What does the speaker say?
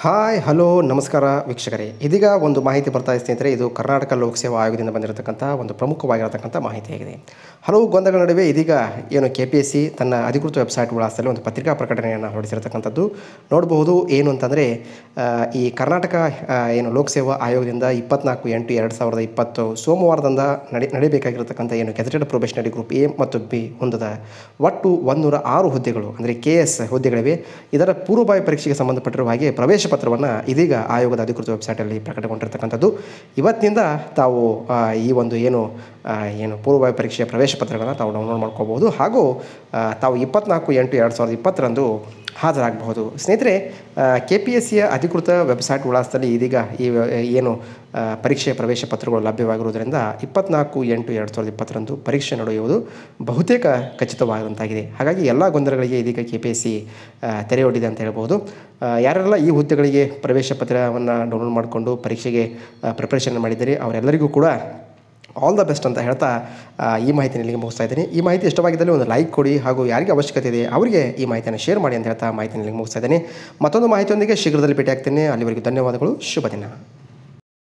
hi hello ನಮಸ್ಕಾರ ವೀಕ್ಷಕರೇ ಇದೀಗ ಒಂದು ಮಾಹಿತಿ ಬರ್ತಾ ಇದೆ ಸ್ನೇಹಿತರೆ ಇದು ಕರ್ನಾಟಕ ಲೋಕಸೇವಾ ಆಯೋಗದಿಂದ ಬಂದಿರತಕ್ಕಂಥ ಒಂದು ಪ್ರಮುಖವಾಗಿರತಕ್ಕಂಥ ಮಾಹಿತಿಯಾಗಿದೆ ಹಲವು ಗೊಂದಲಗಳ ನಡುವೆ ಇದೀಗ ಏನು ಕೆ ಪಿ ಎಸ್ ಸಿ ತನ್ನ ಅಧಿಕೃತ ವೆಬ್ಸೈಟ್ ವಿಳಾಸದಲ್ಲಿ ಒಂದು ಪತ್ರಿಕಾ ಪ್ರಕಟಣೆಯನ್ನು ಹೊರಡಿಸಿರತಕ್ಕಂಥದ್ದು ನೋಡಬಹುದು ಏನು ಅಂತಂದರೆ ಈ ಕರ್ನಾಟಕ ಏನು ಲೋಕಸೇವಾ ಆಯೋಗದಿಂದ ಇಪ್ಪತ್ನಾಲ್ಕು ಎಂಟು ಎರಡು ಸಾವಿರದ ಇಪ್ಪತ್ತು ಸೋಮವಾರದಿಂದ ನಡೆ ನಡೆಯಬೇಕಾಗಿರತಕ್ಕಂಥ ಏನು ಗೆಜೆಟೆಡ್ ಪ್ರೊಬೇಷನರಿ ಗ್ರೂಪ್ ಎ ಮತ್ತು ಬಿ ಹೊಂದದ ಒಟ್ಟು ಒಂದೂರ ಆರು ಹುದ್ದೆಗಳು ಅಂದರೆ ಕೆ ಎಸ್ ಹುದ್ದೆಗಳಿವೆ ಇದರ ಪೂರ್ವಭಾವಿ ಪರೀಕ್ಷೆಗೆ ಸಂಬಂಧಪಟ್ಟಿರುವ ಹಾಗೆ ಪ್ರವೇಶ ಪ್ರವೇಶ ಪತ್ರವನ್ನು ಇದೀಗ ಆಯೋಗದ ಅಧಿಕೃತ ವೆಬ್ಸೈಟಲ್ಲಿ ಪ್ರಕಟಗೊಂಡಿರ್ತಕ್ಕಂಥದ್ದು ಇವತ್ತಿನಿಂದ ತಾವು ಈ ಒಂದು ಏನು ಏನು ಪೂರ್ವ ಪರೀಕ್ಷೆಯ ಪ್ರವೇಶ ಪತ್ರಗಳನ್ನು ತಾವು ಡೌನ್ಲೋಡ್ ಮಾಡ್ಕೋಬೋದು ಹಾಗೂ ತಾವು ಇಪ್ಪತ್ನಾಲ್ಕು ಎಂಟು ಎರಡು ಸಾವಿರದ ಇಪ್ಪತ್ತರಂದು ಹಾಜರಾಗಬಹುದು ಸ್ನೇಹಿತರೆ ಕೆ ಪಿ ಎಸ್ ಸಿಯ ಅಧಿಕೃತ ವೆಬ್ಸೈಟ್ ವಿಳಾಸದಲ್ಲಿ ಇದೀಗ ಈ ಏನು ಪರೀಕ್ಷೆ ಪ್ರವೇಶ ಪತ್ರಗಳು ಲಭ್ಯವಾಗಿರುವುದರಿಂದ ಇಪ್ಪತ್ನಾಲ್ಕು ಎಂಟು ಎರಡು ಸಾವಿರದ ಇಪ್ಪತ್ತರಂದು ಪರೀಕ್ಷೆ ನಡೆಯುವುದು ಬಹುತೇಕ ಖಚಿತವಾದಂತಾಗಿದೆ ಹಾಗಾಗಿ ಎಲ್ಲ ಗೊಂದಲಗಳಿಗೆ ಇದೀಗ ಕೆ ಪಿ ಎಸ್ ಸಿ ತೆರೆ ಅಂತ ಹೇಳ್ಬೋದು ಯಾರೆಲ್ಲ ಈ ಹುದ್ದೆಗಳಿಗೆ ಪ್ರವೇಶ ಪತ್ರವನ್ನು ಡೌನ್ಲೋಡ್ ಮಾಡಿಕೊಂಡು ಪರೀಕ್ಷೆಗೆ ಪ್ರಿಪ್ರೇಷನ್ ಮಾಡಿದ್ದಾರೆ ಅವರೆಲ್ಲರಿಗೂ ಕೂಡ ಆಲ್ ದ ಬೆಸ್ಟ್ ಅಂತ ಹೇಳ್ತಾ ಈ ಮಾಹಿತಿ ನಿಲ್ಲಿಗೆ ಮುಗಿಸ್ತಾ ಇದ್ದೀನಿ ಈ ಮಾಹಿತಿ ಇಷ್ಟವಾಗಿದ್ದಲ್ಲಿ ಒಂದು ಲೈಕ್ ಕೊಡಿ ಹಾಗೂ ಯಾರಿಗೆ ಅವಶ್ಯಕತೆ ಇದೆ ಅವರಿಗೆ ಈ ಮಾಹಿತಿಯನ್ನು ಶೇರ್ ಮಾಡಿ ಅಂತ ಹೇಳ್ತಾ ಮಾಹಿತಿ ನಿಲ್ಲಿಗೆ ಮುಗಿಸ್ತಾ ಇದ್ದೀನಿ ಮತ್ತೊಂದು ಮಾಹಿತಿಯೊಂದಿಗೆ ಶೀಘ್ರದಲ್ಲಿ ಭೇಟಿ ಆಗ್ತೀನಿ ಅಲ್ಲಿವರೆಗೂ ಧನ್ಯವಾದಗಳು ಶುಭ ದಿನ